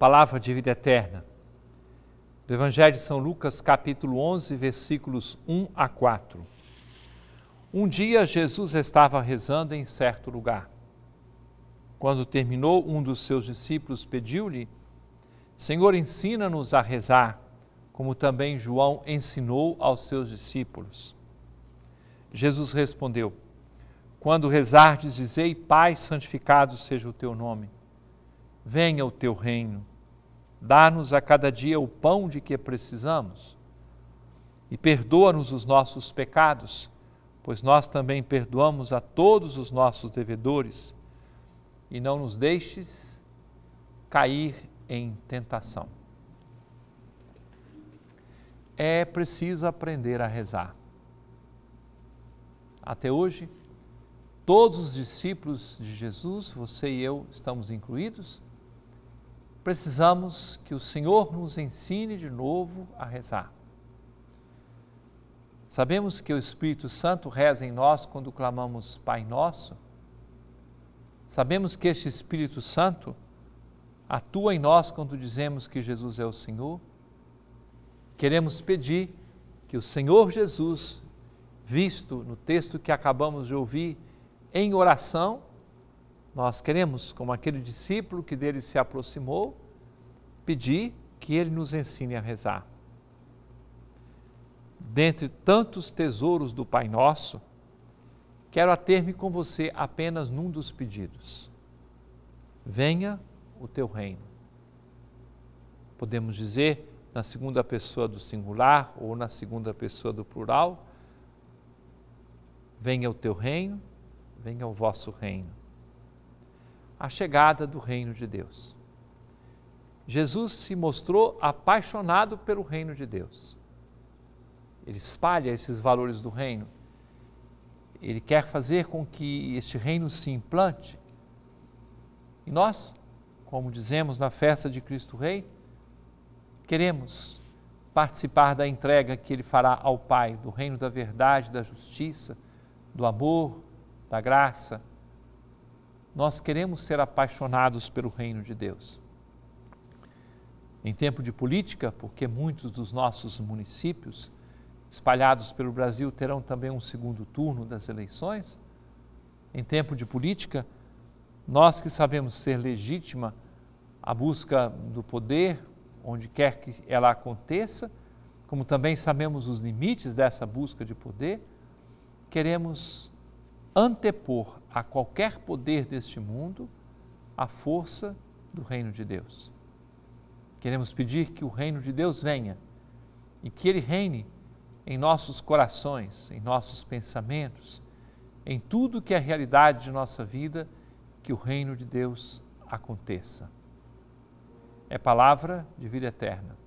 palavra de vida eterna. Do Evangelho de São Lucas, capítulo 11, versículos 1 a 4. Um dia Jesus estava rezando em certo lugar. Quando terminou, um dos seus discípulos pediu-lhe: Senhor, ensina-nos a rezar, como também João ensinou aos seus discípulos. Jesus respondeu: Quando rezardes, dizei: Pai, santificado seja o teu nome. Venha o teu reino Dá-nos a cada dia o pão de que precisamos e perdoa-nos os nossos pecados, pois nós também perdoamos a todos os nossos devedores, e não nos deixes cair em tentação. É preciso aprender a rezar. Até hoje, todos os discípulos de Jesus, você e eu estamos incluídos, precisamos que o Senhor nos ensine de novo a rezar. Sabemos que o Espírito Santo reza em nós quando clamamos Pai Nosso. Sabemos que este Espírito Santo atua em nós quando dizemos que Jesus é o Senhor. Queremos pedir que o Senhor Jesus, visto no texto que acabamos de ouvir, em oração, nós queremos, como aquele discípulo que dele se aproximou, pedir que ele nos ensine a rezar. Dentre tantos tesouros do Pai Nosso, quero ater-me com você apenas num dos pedidos. Venha o teu reino. Podemos dizer na segunda pessoa do singular ou na segunda pessoa do plural: Venha o teu reino, venha o vosso reino a chegada do reino de Deus. Jesus se mostrou apaixonado pelo reino de Deus. Ele espalha esses valores do reino. Ele quer fazer com que este reino se implante. E nós, como dizemos na festa de Cristo Rei, queremos participar da entrega que ele fará ao Pai, do reino da verdade, da justiça, do amor, da graça, nós queremos ser apaixonados pelo reino de Deus. Em tempo de política, porque muitos dos nossos municípios espalhados pelo Brasil terão também um segundo turno das eleições, em tempo de política, nós que sabemos ser legítima a busca do poder, onde quer que ela aconteça, como também sabemos os limites dessa busca de poder, queremos antepor a qualquer poder deste mundo a força do reino de Deus. Queremos pedir que o reino de Deus venha e que ele reine em nossos corações, em nossos pensamentos, em tudo que é realidade de nossa vida, que o reino de Deus aconteça. É palavra de vida eterna.